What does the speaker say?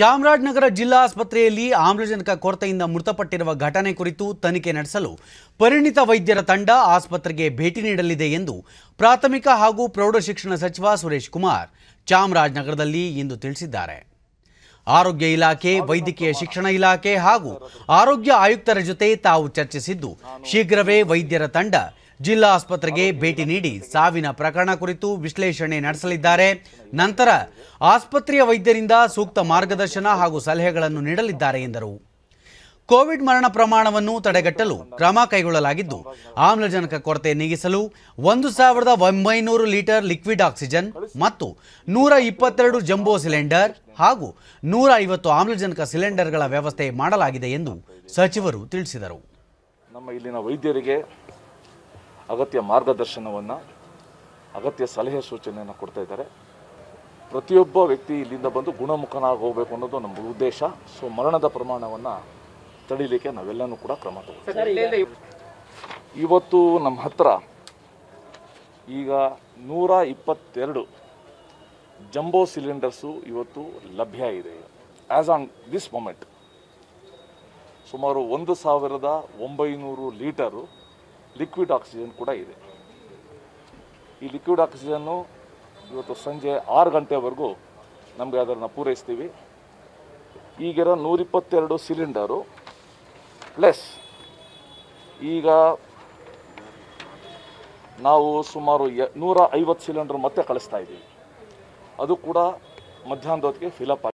ಚಾಮರಾಜನಗರ ಜಿಲ್ಲಾ ಆಸ್ಪತ್ರೆಯಲ್ಲಿ ಆಮ್ಲಜನಕ ಕೊರತೆಯಿಂದ ಮೃತಪಟ್ಟಿರುವ ಘಟನೆ ಕುರಿತು ತನಿಖೆ ನಡೆಸಲು ಪರಿಣಿತ ವೈದ್ಯರ ತಂಡ ಆಸ್ಪತ್ರೆಗೆ ಭೇಟಿ ನೀಡಲಿದೆ ಎಂದು ಪ್ರಾಥಮಿಕ ಹಾಗೂ ಪ್ರೌಢಶಿಕ್ಷಣ ಸಚಿವ ಸುರೇಶ್ ಕುಮಾರ್ ಚಾಮರಾಜನಗರದಲ್ಲಿ ಇಂದು ತಿಳಿಸಿದ್ದಾರೆ ಆರೋಗ್ಯ ಇಲಾಖೆ ವೈದ್ಯಕೀಯ ಶಿಕ್ಷಣ ಇಲಾಖೆ ಹಾಗೂ ಆರೋಗ್ಯ ಆಯುಕ್ತರ ಜೊತೆ ತಾವು ಚರ್ಚಿಸಿದ್ದು ಶೀಘ್ರವೇ ವೈದ್ಯರ ತಂಡ ಜಿಲ್ಲಾ ಆಸ್ಪತ್ರೆಗೆ ಭೇಟಿ ನೀಡಿ ಸಾವಿನ ಪ್ರಕರಣ ಕುರಿತು ವಿಶ್ಲೇಷಣೆ ನಡೆಸಲಿದ್ದಾರೆ ನಂತರ ಆಸ್ಪತ್ರೆಯ ವೈದ್ಯರಿಂದ ಸೂಕ್ತ ಮಾರ್ಗದರ್ಶನ ಹಾಗೂ ಸಲಹೆಗಳನ್ನು ನೀಡಲಿದ್ದಾರೆ ಎಂದರು ಕೋವಿಡ್ ಮರಣ ಪ್ರಮಾಣವನ್ನು ತಡೆಗಟ್ಟಲು ಕ್ರಮ ಕೈಗೊಳ್ಳಲಾಗಿದ್ದು ಆಮ್ಲಜನಕ ಕೊರತೆ ನೀಗಿಸಲು ಒಂದು ಸಾವಿರದ ಒಂಬೈನೂರು ಲೀಟರ್ ಲಿಕ್ವಿಡ್ ಆಕ್ಸಿಜನ್ ಮತ್ತು ನೂರ ಇಪ್ಪತ್ತೆರಡು ಜಂಬೋ ಸಿಲಿಂಡರ್ ಹಾಗೂ ನೂರ ಐವತ್ತು ಆಮ್ಲಜನಕ ಸಿಲಿಂಡರ್ಗಳ ವ್ಯವಸ್ಥೆ ಮಾಡಲಾಗಿದೆ ಎಂದು ಸಚಿವರು ತಿಳಿಸಿದರು ನಮ್ಮ ಇಲ್ಲಿನ ವೈದ್ಯರಿಗೆ ಅಗತ್ಯ ಮಾರ್ಗದರ್ಶನವನ್ನು ಅಗತ್ಯ ಸಲಹೆ ಸೂಚನೆಯನ್ನು ಕೊಡ್ತಾ ಇದ್ದಾರೆ ಪ್ರತಿಯೊಬ್ಬ ವ್ಯಕ್ತಿ ಇಲ್ಲಿಂದ ಬಂದು ಗುಣಮುಖನಾಗಿ ಹೋಗಬೇಕು ಅನ್ನೋದು ನಮ್ಮ ಉದ್ದೇಶ ಸೊ ಮರಣದ ಪ್ರಮಾಣವನ್ನು ತಡೀಲಿಕ್ಕೆ ನಾವೆಲ್ಲನೂ ಕೂಡ ಕ್ರಮ ತಗೋತೀವಿ ಇವತ್ತು ನಮ್ಮ ಹತ್ರ ಈಗ ನೂರ ಇಪ್ಪತ್ತೆರಡು ಜಂಬೋ ಸಿಲಿಂಡರ್ಸು ಇವತ್ತು ಲಭ್ಯ ಇದೆ ಆ್ಯಸ್ ಆನ್ ದಿಸ್ ಮೊಮೆಂಟ್ ಸುಮಾರು ಒಂದು ಸಾವಿರದ ಒಂಬೈನೂರು ಲೀಟರು ಲಿಕ್ವಿಡ್ ಆಕ್ಸಿಜನ್ ಕೂಡ ಇದೆ ಈ ಲಿಕ್ವಿಡ್ ಆಕ್ಸಿಜನ್ನು ಇವತ್ತು ಸಂಜೆ ಆರು ಗಂಟೆವರೆಗೂ ನಮಗೆ ಅದನ್ನು ಪೂರೈಸ್ತೀವಿ ಈಗಿರೋ ನೂರಿಪ್ಪತ್ತೆರಡು ಸಿಲಿಂಡರು ಪ್ಲಸ್ ಈಗ ನಾವು ಸುಮಾರು ಎ ನೂರ ಐವತ್ತು ಸಿಲಿಂಡರ್ ಮತ್ತೆ ಕಳಿಸ್ತಾ ಇದ್ದೀವಿ ಅದು ಕೂಡ ಮಧ್ಯಾಹ್ನದೊತ್ತಿಗೆ ಹೊತ್ತಿಗೆ ಫಿಲಪ್ ಆಗಿದೆ